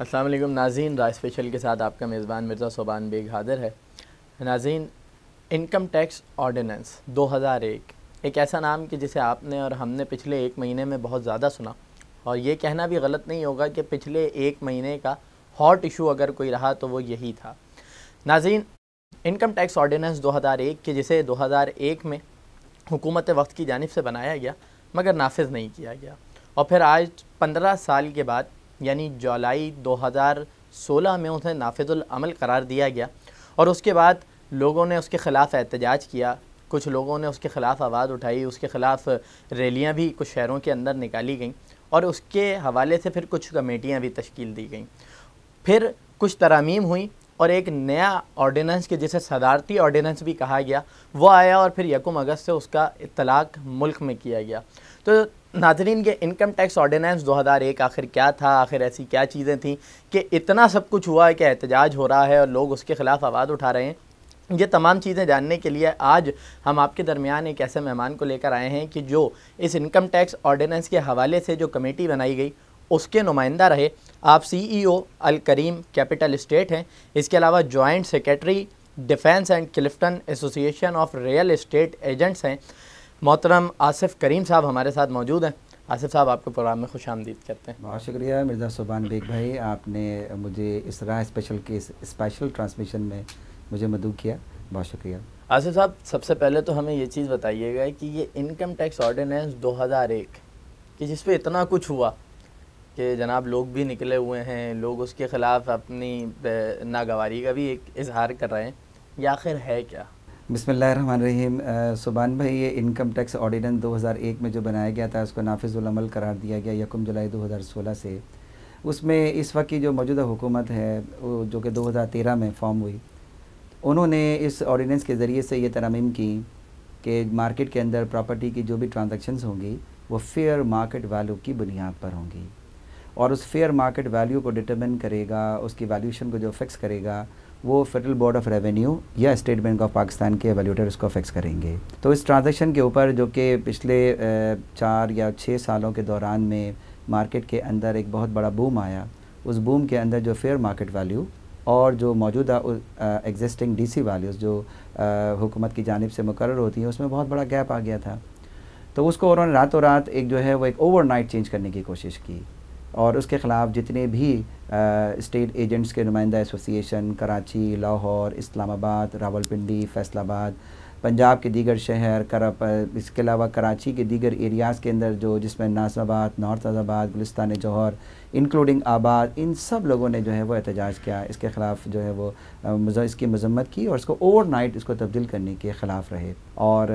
अस्सलाम नाजीन राय स्पेशल के साथ आपका मेज़बान मिर्ज़ा सोबान बेग हाजिर है नाजीन इनकम टैक्स ऑर्डिनेंस 2001 एक ऐसा नाम कि जिसे आपने और हमने पिछले एक महीने में बहुत ज़्यादा सुना और ये कहना भी गलत नहीं होगा कि पिछले एक महीने का हॉट इशू अगर कोई रहा तो वो यही था नाजीन इनकम टैक्स ऑर्डिनेंस 2001 के जिसे 2001 में हुकूमत वक्त की जानब से बनाया गया मगर नाफिज नहीं किया गया और फिर आज 15 साल के बाद यानी जुलाई 2016 में नाफिजुल अमल करार दिया गया और उसके बाद लोगों ने उसके ख़िलाफ़ एहतजाज किया कुछ लोगों ने उसके ख़िलाफ़ आवाज़ उठाई उसके ख़िलाफ़ रैलियाँ भी कुछ शहरों के अंदर निकाली गईं और उसके हवाले से फिर कुछ कमेटियाँ भी तश्कील दी गईं फिर कुछ तरामीम हुई और एक नया ऑर्डिनेंस के जिसे सदारती ऑर्डिनेंस भी कहा गया वो आया और फिर यकम अगस्त से उसका इतलाक़ मुल्क में किया गया तो नाजरीन के इनकम टैक्स ऑर्डिनेंस 2001 आखिर क्या था आखिर ऐसी क्या चीज़ें थी कि इतना सब कुछ हुआ है कि एहतजाज हो रहा है और लोग उसके ख़िलाफ़ आवाज़ उठा रहे हैं ये तमाम चीज़ें जानने के लिए आज हम आपके दरमियान एक ऐसे मेहमान को लेकर आए हैं कि जो इस इनकम टैक्स ऑर्डिनेंस के हवाले से जो कमेटी बनाई गई उसके नुमाइंदा रहे आप ओ e Al Karim capital estate हैं इसके अलावा joint secretary defence and Clifton association of real estate agents हैं मोहतरम आसिफ करीम साहब हमारे साथ मौजूद हैं आसिफ साहब आपके प्रोग्राम में खुश आमदीद करते हैं बहुत शुक्रिया मिर्ज़ा सुबान बेग भाई आपने मुझे इस राह स्पेशल के स्पेशल ट्रांसमिशन में मुझे मदू किया बहुत शुक्रिया आसिफ साहब सबसे पहले तो हमें ये चीज़ बताइएगा कि ये इनकम टैक्स हज़ार एक कि जिस पर इतना कुछ हुआ कि जनाब लोग भी निकले हुए हैं लोग उसके ख़िलाफ़ अपनी नागवारी का भी एक इजहार कर रहे हैं या आखिर है क्या बिसमीम सुबान भाई ये इनकम टैक्स हज़ार 2001 में जो बनाया गया था उसको नाफिजुलमल करार दिया गया यकम जुलाई 2016 से उसमें इस वक्त की जो मौजूदा हुकूमत है जो कि 2013 में फॉर्म हुई उन्होंने इस ऑर्डीनेंस के ज़रिए से ये तरमीम की कि मार्केट के अंदर प्रॉपर्टी की जो भी ट्रांजेक्शन होंगी वो फेयर मार्केट वैल्यू की बुनियाद पर होंगी और उस फेयर मार्केट वैल्यू को डिटर्मिन करेगा उसकी वैल्यूशन को जो फिक्स करेगा वो फेडरल बोर्ड ऑफ रेवेन्यू या स्टेट बैंक ऑफ पाकिस्तान के एवेल्यूटर उसको फिक्स करेंगे तो इस ट्रांजेक्शन के ऊपर जो कि पिछले चार या छः सालों के दौरान में मार्केट के अंदर एक बहुत बड़ा बूम आया उस बूम के अंदर जो फेयर मार्केट वैल्यू और जो मौजूदा एग्जिस्टिंग डीसी वैल्यूज़ जो हुकूमत की जानब से मुकर होती हैं उसमें बहुत बड़ा गैप आ गया था तो उसको उन्होंने रातों रात एक जो है वो एक ओवरनाइट चेंज करने की कोशिश की और उसके ख़िलाफ़ जितने भी स्टेट एजेंट्स के नुमाइंदा एसोसिएशन कराची लाहौर इस्लामाबाद रावलपिंडी फैसलाबाद पंजाब के दीगर शहर करप इसके अलावा कराची के दीगर एरियाज़ के अंदर जो जिसमें नॉर्थ आजाबाद गुलस्तान जौहर इंक्लूडिंग आबाद इन सब लोगों ने जो है वो एहतजाज किया इसके ख़िलाफ़ जो है वो इसकी मजम्मत की और इसको ओवर नाइट इसको तब्दील करने के ख़िलाफ़ रहे और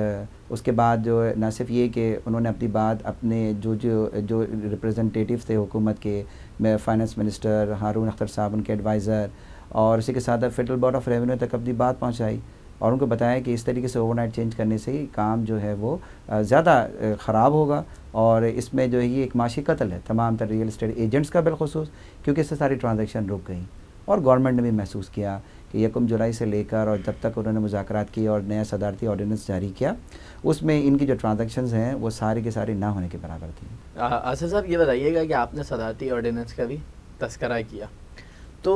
उसके बाद जो ना सिर्फ ये कि उन्होंने अपनी बात अपने जो जो जो रिप्रजेंटेटिव थे हुकूमत के फाइनेंस मिनिस्टर हारून अख्तर साहब उनके एडवाइज़र और इसी के साथ फेडरल बोर्ड ऑफ रेवेन्यू तक अपनी बात पहुँचाई और उनको बताया कि इस तरीके से ओवरनाइट चेंज करने से ही काम जो है वो ज़्यादा ख़राब होगा और इसमें जो है ये एक माशी कतल है तमाम तर रियल इस्टेट एजेंट्स का बिलखसूस क्योंकि इससे सारी ट्रांजेक्शन रुक गई और गवर्नमेंट ने भी महसूस किया कि यकम जुलाई से लेकर और जब तक उन्होंने मुजाकर किए और नया सदारती ऑर्डीनेंस जारी किया उसमें इनकी जो ट्रांजेक्शन हैं वो सारे के सारे ना होने के बराबर थी आसद साहब ये बताइएगा कि आपने सदारती ऑर्डीनेंस का भी तस्करा किया तो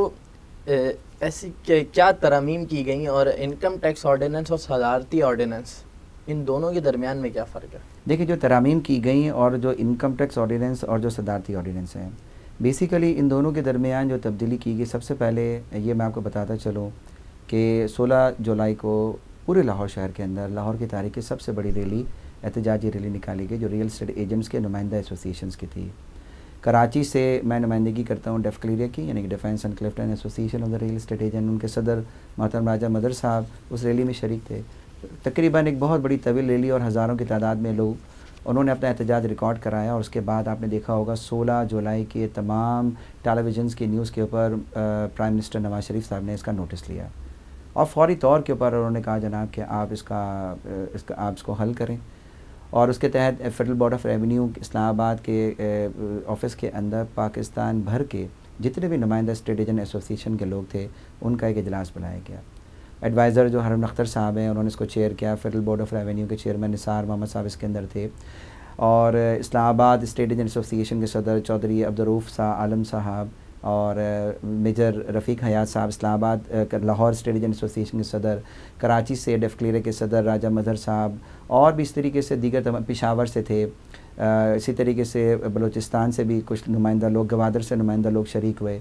ऐसी क्या तरमीम की गई और इनकम टैक्स ऑर्डिनेंस और सदारती ऑर्डिनेंस इन दोनों के दरमियान में क्या फ़र्क है देखिए जो तरामीम की गई और जो इनकम टैक्स ऑर्डिनेंस और जो सदारती ऑर्डिनेंस हैं बेसिकली इन दोनों के दरमियान जो तब्दीली की गई सबसे पहले ये मैं आपको बताता चलूँ कि 16 जुलाई को पूरे लाहौर शहर के अंदर लाहौर की तारीख की सबसे बड़ी रैली एहतजाजी रैली निकाली गई जो रियल स्टेट एजेंट्स के नुमाइंदा एसोसिएशन की थी कराची से मैं नुमाइंदगी करता हूँ डेफ क्लीरिया की यानी कि defence and Clifton association of the real estate agent उनके सदर मोहतरम राजा मदर साहब उस रैली में शरीक थे तकरीबन एक बहुत बड़ी तवील रैली और हज़ारों की तादाद में लोग उन्होंने अपना एहतजाज रिकॉर्ड कराया और उसके बाद आपने देखा होगा 16 जुलाई के तमाम टेलीविजन की न्यूज़ के ऊपर प्राइम मिनिस्टर नवाज शरीफ साहब ने इसका नोटिस लिया और फौरी तौर के ऊपर उन्होंने कहा जनाब कि आप इसका इसका आप इसको हल करें और उसके तहत federal board of revenue Islamabad के ऑफिस के अंदर पाकिस्तान भर के जितने भी नुमाइंदा स्टेट एजेंट एसोसिएशन के लोग थे उनका एक इजलास बुलाया गया एडवाइज़र जो हरम अख्तर साहब हैं उन्होंने इसको चेयर किया फेडरल बोर्ड ऑफ रेवेन्यू के चेयरमैन निसार मोहम्मद साहब इसके अंदर थे और इस्लामाबाद स्टेट एजेंट एसोसिएशन के सदर चौधरी अब्दरूफ शाह आलम साहब और मेजर रफ़ीक हयात साहब Islamabad Lahore state agent association के सदर कराची से क्लियर के सदर राजा मजहर साहब और भी इस तरीके से दीगर पिशावर से थे इसी तरीके से बलूचिस्तान से भी कुछ नुमाइंदा लोग गवादर से नुमाइंदा लोग शरीक हुए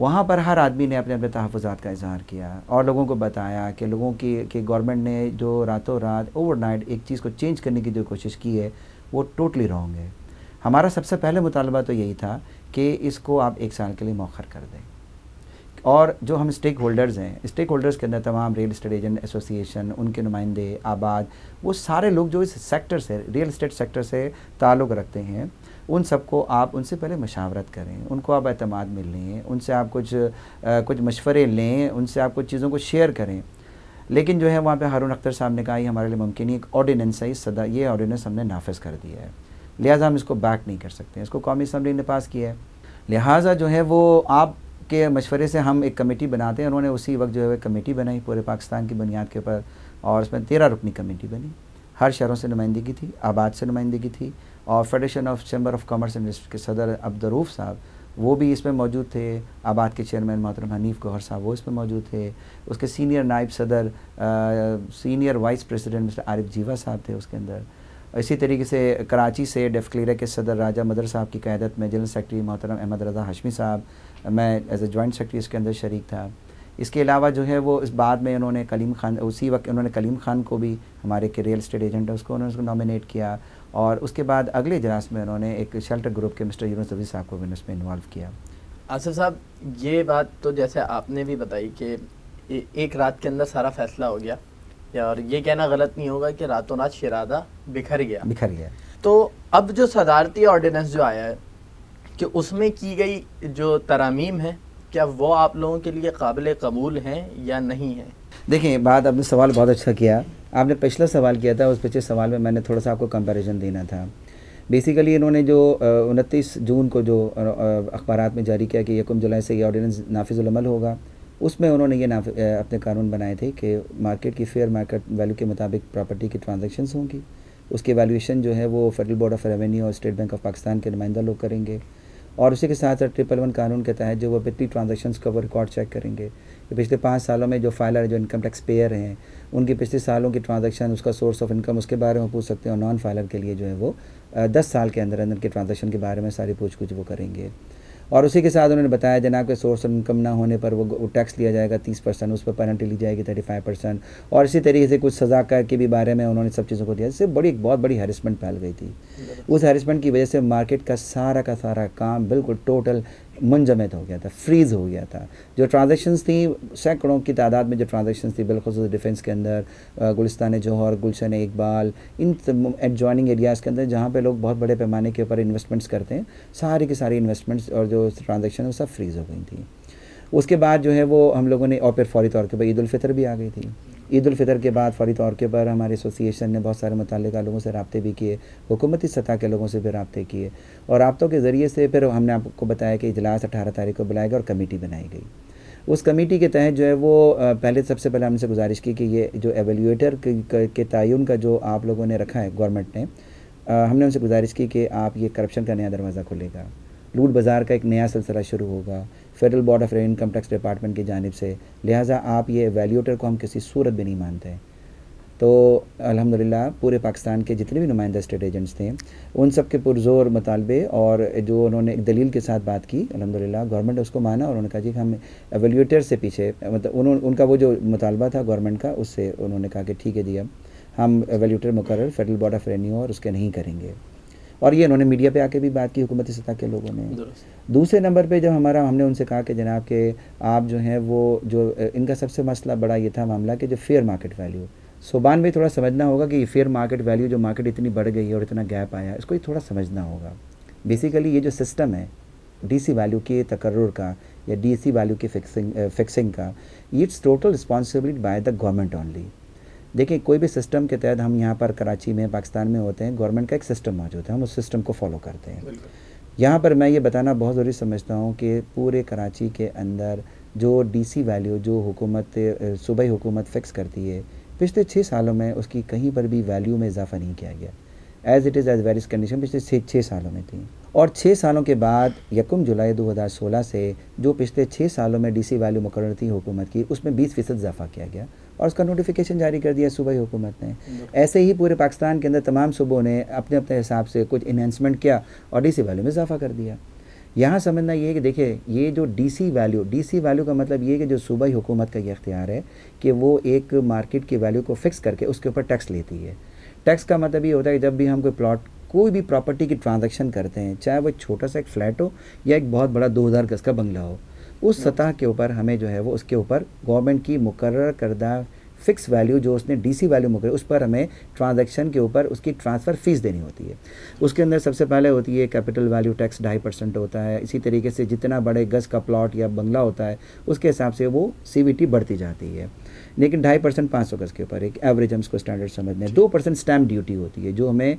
वहाँ पर हर आदमी ने अपने अपने तहफ़ात का इजहार किया और लोगों को बताया कि लोगों की कि गवर्नमेंट ने जो रातों रात ओवरनाइट एक चीज़ को चेंज करने की जो कोशिश की है वो टोटली रॉन्ग है हमारा सबसे पहले मुतालबा तो यही था कि इसको आप एक साल के लिए मौखर कर दें और जो हम स्टेक होल्डर्स हैं स्टेक होल्डर्स के अंदर तमाम रियल इस्टेट एजेंट एसोसिएशन उनके नुमाइंदे आबाद वो सारे लोग जो इस सेक्टर से रियल इस्टेट सेक्टर से ताल्लुक़ रखते हैं उन सबको आप उनसे पहले मशावरत करें उनको आप अतमाद में लें उनसे आप कुछ आ, कुछ मशवरे लें उनसे आप कुछ चीज़ों को शेयर करें लेकिन जो है वहाँ पे हारून अख्तर साहब ने कहा ये हमारे लिए मुमकिन एक ऑर्डीनेंस है इस सदा ये ऑर्डीनेंस हमने नाफज कर दिया है लिहाजा हम इसको बैक नहीं कर सकते इसको कौमी असम्बली ने पास किया है लिहाजा जो है वो आप के मशवरे से हम एक कमेटी बनाते हैं उन्होंने उसी वक्त जो है कमेटी बनाई पूरे पाकिस्तान की बुनियाद के ऊपर और उसमें तेरह रुकनी कमेटी बनी हर शहरों से नुमाइंदगी थी आबाद से नुमाइंदगी थी और federation of chamber of commerce and industry के सदर अब्दरूफ साहब वो भी इसमें मौजूद थे आबाद के चेयरमैन मोहतरम हनीफ गौहर साहब वो इसमें मौजूद थे उसके सीनियर नायब सदर आ, senior vice president mister Arif Jiwa साहब थे उसके अंदर इसी तरीके से कराची से डेफक्लीरा के सदर राजा मदर साहब की क्यादत में जनरल सेक्रेटरी मोहतरम अहमद रजा हशमी साहब मैं एज ए जॉइंट सेक्रेटरी इसके अंदर शरीक था इसके अलावा जो है वो इस बाद में उन्होंने कलीम खान उसी वक्त उन्होंने कलीम खान को भी हमारे के रियल स्टेट एजेंट है उसको उन्होंने उसको नॉमिनेट किया और उसके बाद अगले इजलास में उन्होंने एक शेल्टर ग्रुप के मिस्टर यूनुस रफी साहब को भी उसमें इन्वॉल्व किया आसिफ साहब ये बात तो जैसे आपने भी बताई कि एक रात के अंदर सारा फैसला हो गया और ये कहना गलत नहीं होगा कि रातों रात शरादा बिखर गया बिखर गया तो अब जो सदारती ऑर्डिनेंस जो आया है कि उसमें की गई जो तरामीम है क्या वो आप लोगों के लिए काबिल कबूल हैं या नहीं है देखें बात आपने सवाल बहुत अच्छा किया आपने पिछला सवाल किया था उस पिछले सवाल में मैंने थोड़ा सा आपको कंपैरिजन देना था बेसिकली इन्होंने जो उनतीस जून को जो अखबार में जारी किया कि यकम जुलाई से ये ऑर्डिनेंस नाफिजुलमल होगा उसमें उन्होंने ये नाफ अपने कानून बनाए थे कि मार्केट की फेयर मार्केट वैल्यू के मुताबिक प्रॉपर्टी की ट्रांजेक्शन होंगी उसकी वैल्यूशन जो है वो फेडरल बोर्ड ऑफ रेवेन्यू और स्टेट बैंक ऑफ पाकिस्तान के नुमाइंदा लोग करेंगे और उसी के साथ साथ ट्रिपल वन कानून के तहत जो वो बिजली ट्रांजेक्शन का वो रिकॉर्ड चेक करेंगे कि पिछले पाँच सालों में जो फाइलर जो इनकम टैक्स पेयर हैं उनकी पिछले सालों की ट्रांजेक्शन उसका सोर्स ऑफ इनकम उसके बारे में पूछ सकते हैं और नॉन फाइलर के लिए जो है वो दस साल के अंदर अंदर के ट्रांजेक्शन के बारे में सारी पूछ पूछ वो करेंगे और उसी के साथ उन्होंने बताया जनाब के सोर्स ऑफ इनकम ना होने पर वो टैक्स लिया जाएगा तीस परसेंट उस पर पेनल्टी ली जाएगी थर्टी फाइव परसेंट और इसी तरीके से कुछ सजा कर के भी बारे में उन्होंने सब चीज़ों को दिया जिससे बड़ी एक बहुत बड़ी हेरसमेंट फैल गई थी उस हेरसमेंट की वजह से मार्केट का सारा का सारा काम बिल्कुल टोटल मुंजमद हो गया था फ्रीज़ हो गया था जो ट्रांजेक्शन्स थी सैकड़ों की तादाद में जो ट्रांजेक्शन्स थी बिलखसूस डिफेंस के अंदर गुलस्तान जौहर गुलशन इकबाल इन एडजॉइनिंग एरियाज़ के अंदर जहाँ पे लोग बहुत बड़े पैमाने के ऊपर इन्वेस्टमेंट्स करते हैं सारी की सारी इन्वेस्टमेंट्स और जो ट्रांजेक्शन वो सब फ्रीज़ हो गई थी उसके बाद जो है वो हम लोगों ने और फिर फौरी तौर के ऊपर ईद भी आ गई थी ईद के बाद फौरी तौर के ऊपर हमारे एसोसिएशन ने बहुत सारे मुतल लोगों से रबते भी किए हुकूमती सतह के लोगों से भी रबते किए और रबतों के ज़रिए से फिर हमने आपको बताया कि इजलास अठारह तारीख को बुलाया गया और कमेटी बनाई गई उस कमेटी के तहत जो है वो पहले सबसे पहले हमने गुजारिश की कि ये जो एवेल्यूटर के, तयन का जो आप लोगों ने रखा है गवर्नमेंट ने हमने उनसे गुजारिश की कि आप ये करप्शन का नया दरवाज़ा खुलेगा लूट बाज़ार का एक नया सिलसिला शुरू होगा federal board of income tax department की जानब से लिहाजा आप ये एवेल्यूटर को हम किसी सूरत भी नहीं मानते तो अल्हम्दुलिल्लाह पूरे पाकिस्तान के जितने भी नुमाइंदा स्टेट एजेंट्स थे उन सब के पुरजोर मतालबे और जो उन्होंने एक दलील के साथ बात की अलहमदिल्ला गवर्नमेंट ने उसको माना और उन्होंने कहा कि हम एवेल्यूटर से पीछे मतलब उन्होंने उनका वो जो मुतालबा था गवर्नमेंट का उससे उन्होंने कहा कि ठीक है जी हम एवेल्यूटर मुकर फेडरल बोर्ड ऑफ रेन्यू और उसके नहीं करेंगे और ये इन्होंने मीडिया पे आके भी बात की हुकूमती सतह के लोगों ने दूसरे नंबर पे जब हमारा हमने उनसे कहा कि जनाब के आप जो हैं वो जो इनका सबसे मसला बड़ा ये था मामला कि जो फेयर मार्केट वैल्यू सुबान में थोड़ा समझना होगा कि फेयर मार्केट वैल्यू जो मार्केट इतनी बढ़ गई है और इतना गैप आया इसको ये थोड़ा समझना होगा बेसिकली ये जो सिस्टम है डीसी वैल्यू के तकर्र का या डीसी वैल्यू की फिक्सिंग फिक्सिंग का it's total responsibility by the government only देखिए कोई भी सिस्टम के तहत हम यहाँ पर कराची में पाकिस्तान में होते हैं गवर्नमेंट का एक सिस्टम मौजूद है हम उस सिस्टम को फॉलो करते हैं यहाँ पर मैं ये बताना बहुत ज़रूरी समझता हूँ कि पूरे कराची के अंदर जो डीसी वैल्यू जो हुकूमत सूबाई हुकूमत फ़िक्स करती है पिछले छः सालों में उसकी कहीं पर भी वैल्यू में इजाफा नहीं किया गया as it is as various condition पिछले छः छः सालों में थी और छः सालों के बाद यकम जुलाई 2016 से जो पिछले छः सालों में डीसी वैल्यू मुकर थी हुकूमत की उसमें बीस फ़ीसद इजाफा किया गया और उसका नोटिफिकेशन जारी कर दिया सूबाई हुकूमत ने ऐसे ही पूरे पाकिस्तान के अंदर तमाम सूबों ने अपने अपने हिसाब से कुछ इन्हेंसमेंट किया और डी वैल्यू में इजाफा कर दिया यहाँ समझना ये है कि देखिए ये जो डीसी वैल्यू डीसी वैल्यू का मतलब ये है कि जो सूबाई हुकूमत का ये अख्तियार है कि वो एक मार्केट की वैल्यू को फिक्स करके उसके ऊपर टैक्स लेती है टैक्स का मतलब ये होता है कि जब भी हम कोई प्लॉट कोई भी प्रॉपर्टी की ट्रांजैक्शन करते हैं चाहे वो छोटा सा एक फ्लैट हो या एक बहुत बड़ा दो हज़ार गज का बंगला हो उस सतह के ऊपर हमें जो है वो उसके ऊपर गवर्नमेंट की मुकर करदा फिक्स वैल्यू जो उसने डी सी वैल्यू मुकर उस पर हमें ट्रांजेक्शन के ऊपर उसकी ट्रांसफ़र फ़ीस देनी होती है उसके अंदर सबसे पहले होती है कैपिटल वैल्यू टैक्स ढाई परसेंट होता है इसी तरीके से जितना बड़े गज़ का प्लॉट या बंगला होता है उसके हिसाब से वो सी बढ़ती जाती है लेकिन ढाई परसेंट पाँच सौ गज़ के ऊपर एक एवरेज हम उसको स्टैंडर्ड समझ लें दो परसेंट स्टैम्प ड्यूटी होती है जो हमें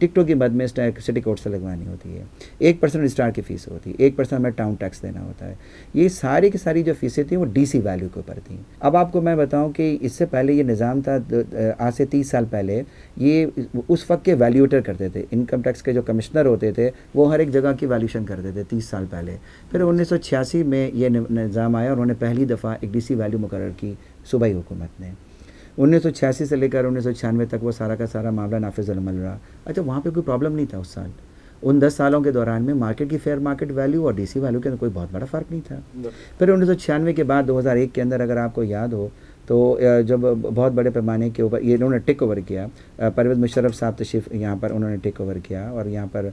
टिकटों की मद में सिटी कोर्ट से लगवानी होती है एक परसेंट स्टार की फ़ीस होती है एक परसेंट हमें टाउन टैक्स देना होता है ये सारी की सारी जो फीसें थी वो सी वैल्यू के ऊपर थी अब आपको मैं बताऊँ कि इस इससे पहले ये निज़ाम था आज से तीस साल पहले ये उस वक्त के वैल्यूटर करते थे इनकम टैक्स के जो कमिश्नर होते थे वो हर एक जगह की वैल्यूशन करते थे तीस साल पहले फिर उन्नीस में ये निज़ाम आया और उन्होंने पहली दफ़ा एक डी सी वैल्यू मुकर की सूबाई हुकूमत ने छियासी से लेकर उन्नीस तक वो सारा का सारा मामला नाफिजलमल रहा अच्छा वहाँ पर कोई प्रॉब्लम नहीं था उस साल उन दस सालों के दौरान में मार्केट की फेयर मार्केट वैल्यू और डीसी वैल्यू के अंदर कोई बहुत बड़ा फर्क नहीं था फिर उन्नीस के बाद 2001 के अंदर अगर आपको याद हो तो जब बहुत बड़े पैमाने के ऊपर ये इन्होंने टेक ओवर किया परवेज मुशरफ साहब तशीफ यहाँ पर उन्होंने टेक ओवर किया और यहाँ पर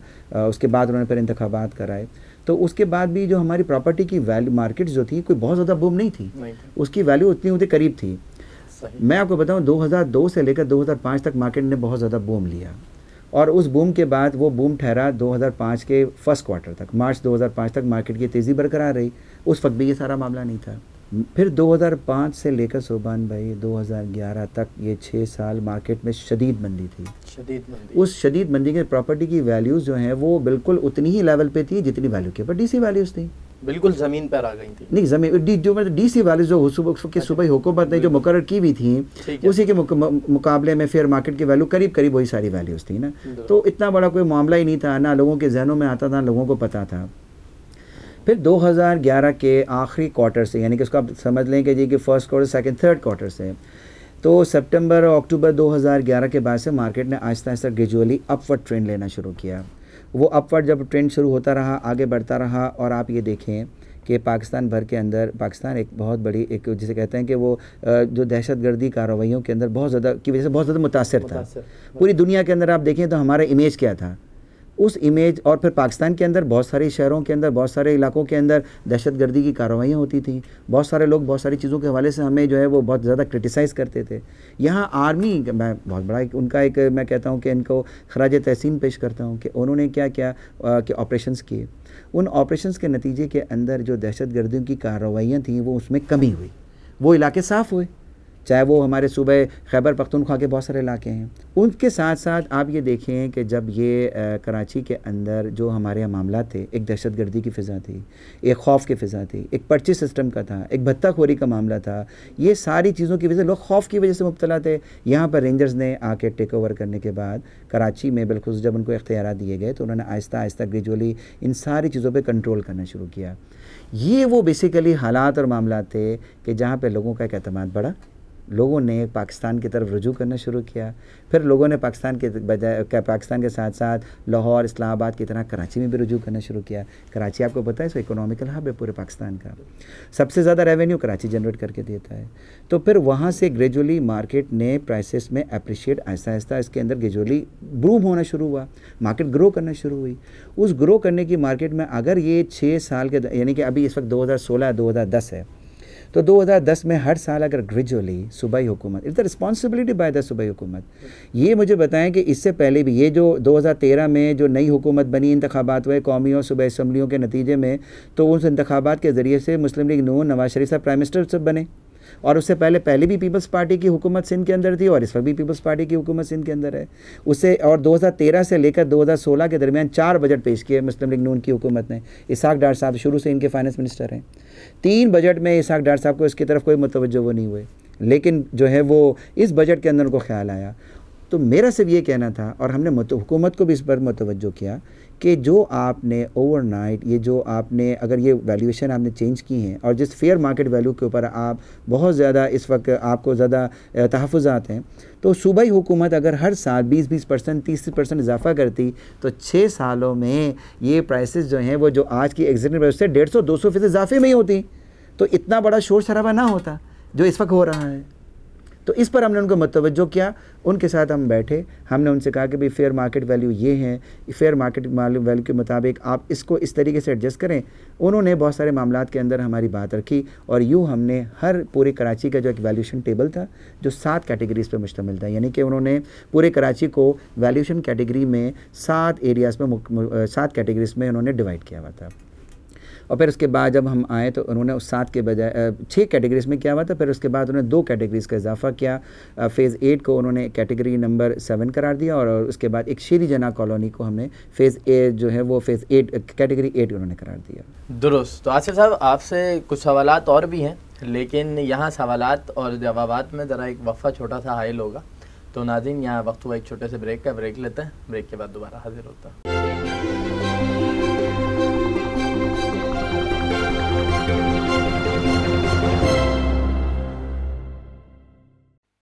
उसके बाद उन्होंने फिर इंतबात कराए तो उसके बाद भी जो हमारी प्रॉपर्टी की वैल्यू मार्केट जो थी कोई बहुत ज़्यादा बूम नहीं थी उसकी वैल्यू उतनी उतनी करीब थी मैं आपको बताऊं 2002 से लेकर 2005 तक मार्केट ने बहुत ज़्यादा बूम लिया और उस बूम के बाद वो बूम ठहरा 2005 के फर्स्ट क्वार्टर तक मार्च 2005 तक मार्केट की तेज़ी बरकरार रही उस वक्त भी ये सारा मामला नहीं था फिर 2005 से लेकर सोबान भाई 2011 तक ये छः साल मार्केट में शदीद मंदी थी शदीद मंदी उस शदीद मंदी के प्रॉपर्टी की वैल्यूज़ जो हैं वो बिल्कुल उतनी ही लेवल पे थी जितनी वैल्यू के पर डीसी वैल्यूज़ थी बिल्कुल ज़मीन पर आ गई थी नहीं ज़मीन डी जो मतलब डी सी वाले जो अच्छा। सुबह के सुबह हुकूमत ने जो मुकर की हुई थी उसी के मुकाबले में फेयर मार्केट की वैल्यू करीब करीब वही सारी वैल्यूज़ थी ना तो इतना बड़ा कोई मामला ही नहीं था ना लोगों के जहनों में आता था लोगों को पता था फिर 2011 के आखिरी क्वार्टर से यानी कि उसको आप समझ लें कि जी कि first quarter second third quarter से तो सितंबर और अक्टूबर 2011 के बाद से मार्केट ने आहिस्ता आहिस्ता ग्रेजुअली अपवर्ड ट्रेंड लेना शुरू किया वो अपवर्ड जब ट्रेंड शुरू होता रहा आगे बढ़ता रहा और आप ये देखें कि पाकिस्तान भर के अंदर पाकिस्तान एक बहुत बड़ी एक जिसे कहते हैं कि वो जो दहशत गर्दी कार्रवाइयों के अंदर बहुत ज़्यादा की वजह से बहुत ज़्यादा मुतासर था पूरी दुनिया के अंदर आप देखें तो हमारा इमेज क्या था उस इमेज और फिर पाकिस्तान के अंदर बहुत सारे शहरों के अंदर बहुत सारे इलाकों के अंदर दहशत गर्दी की कार्रवाइयाँ होती थी बहुत सारे लोग बहुत सारी चीज़ों के हवाले से हमें जो है वो बहुत ज़्यादा क्रिटिसाइज़ करते थे यहाँ आर्मी मैं बहुत बड़ा एक उनका एक मैं कहता हूँ कि इनको खराज तहसीन पेश करता हूँ कि उन्होंने क्या क्या कि ऑपरेशन किए उन ऑपरेशन के नतीजे के अंदर जो दहशत गर्दियों की कार्रवाइयाँ थी वो उसमें कमी हुई वो इलाके साफ़ हुए चाहे वो हमारे सूबे खैबर पख्तूनख्वा के बहुत सारे इलाके हैं उनके साथ साथ आप ये देखें कि जब ये कराची के अंदर जो हमारे यहाँ मामला थे एक दहशत गर्दी की फ़िज़ा थी एक खौफ की फ़िज़ा थी एक पर्ची सिस्टम का था एक भत्ताखोरी का मामला था ये सारी चीज़ों की वजह लोग खौफ की वजह से मुबतला थे यहाँ पर रेंजर्स ने आके टेक ओवर करने के बाद कराची में बिलखुस जब उनको इख्तियार दिए गए तो उन्होंने आहिस्ता आहिस्ता ग्रेजुअली इन सारी चीज़ों पर कंट्रोल करना शुरू किया ये वो बेसिकली हालात और मामला थे कि जहाँ पर लोगों का एक अतमाद बढ़ा लोगों ने पाकिस्तान की तरफ रुजू करना शुरू किया फिर लोगों ने पाकिस्तान के बजाय पाकिस्तान के साथ साथ लाहौर इस्लामाबाद की तरह कराची में भी रुजू करना शुरू किया कराची आपको पता है इसको इकोनॉमिकल हब है पूरे पाकिस्तान का सबसे ज़्यादा रेवेन्यू कराची जनरेट करके देता है तो फिर वहाँ से ग्रेजुअली मार्केट ने प्राइसेस में अप्रिशिएट आहिस्ता आहिस्ता इसके अंदर ग्रेजुअली ब्रूम होना शुरू हुआ मार्केट ग्रो करना शुरू हुई उस ग्रो करने की मार्केट में अगर ये छः साल के यानी कि अभी इस वक्त दो हज़ार है तो 2010 में हर साल अगर ग्रेजुअली सूबाई हुकूमत is the responsibility by the सूबाई हुकूमत ये मुझे बताएं कि इससे पहले भी ये जो 2013 में जो नई हुकूमत बनी इंतबात हुए कौमी और सूबा इसम्बलियों के नतीजे में तो उस इंतबात के ज़रिए से मुस्लिम लीग नून नवाज शरीफ साहब प्राइम मिनिस्टर सब बने और उससे पहले पहले भी पीपल्स पार्टी की हुकूमत सिंध के अंदर थी और इस वक्त भी पीपल्स पार्टी की हुकूमत सिंध के अंदर है उससे और 2013 से लेकर 2016 के दरमियान चार बजट पेश किए मुस्लिम लीग नून की हुकूमत ने इसाक डार साहब शुरू से इनके फाइनेंस मिनिस्टर हैं तीन बजट में इसहाक डार साहब को इसकी तरफ कोई मुतवजो नहीं हुए लेकिन जो है वो इस बजट के अंदर उनको ख्याल आया तो मेरा सिर्फ ये कहना था और हमने हुकूमत को भी इस पर मतवजो किया कि जो आपने ओवरनाइट ये जो आपने अगर ये वैल्यूएशन आपने चेंज की हैं और जिस फेयर मार्केट वैल्यू के ऊपर आप बहुत ज़्यादा इस वक्त आपको ज़्यादा तहफ़ात हैं तो सूबाई हुकूमत अगर हर साल 20 20 परसेंट तीस परसेंट इजाफा करती तो छः सालों में ये प्राइसेस जो हैं वो जो आज की एग्जिट प्राइस से डेढ़ सौ दो सौ फीसद इजाफे में ही होती तो इतना बड़ा शोर शराबा ना होता जो इस वक्त हो रहा है तो इस पर हमने उनको मतवजो किया उनके साथ हम बैठे हमने उनसे कहा कि भाई फेयर मार्केट वैल्यू ये है फेयर मार्केट वैल्यू के मुताबिक आप इसको इस तरीके से एडजस्ट करें उन्होंने बहुत सारे मामला के अंदर हमारी बात रखी और यूँ हमने हर पूरे कराची का जो एक वैल्यूशन टेबल था जो सात कैटेगरीज पर मुश्तमिल था यानी कि उन्होंने पूरे कराची को वैल्यूशन कैटेगरी में सात एरियाज़ में सात कैटेगरीज में उन्होंने डिवाइड किया हुआ था और फिर उसके बाद जब हम आए तो उन्होंने उस सात के बजाय छः कैटेगरीज में क्या हुआ था फिर उसके बाद उन्होंने दो कैटेगरीज़ का इजाफा किया फ़ेज़ एट को उन्होंने कैटेगरी नंबर सेवन करार दिया और उसके बाद एक शेरी जना कॉलोनी को हमने फ़ेज़ ए जो है वो फ़ेज़ एट कैटेगरी एट उन्होंने करार दिया दुरुस्त तो आसिफ साहब आपसे कुछ सवाल और भी हैं लेकिन यहाँ सवाल और जवाब में ज़रा एक वफ़ा छोटा सा हाइल होगा तो नाजिन यहाँ वक्त हुआ एक छोटे से ब्रेक का ब्रेक लेते हैं ब्रेक के बाद दोबारा हाजिर होता है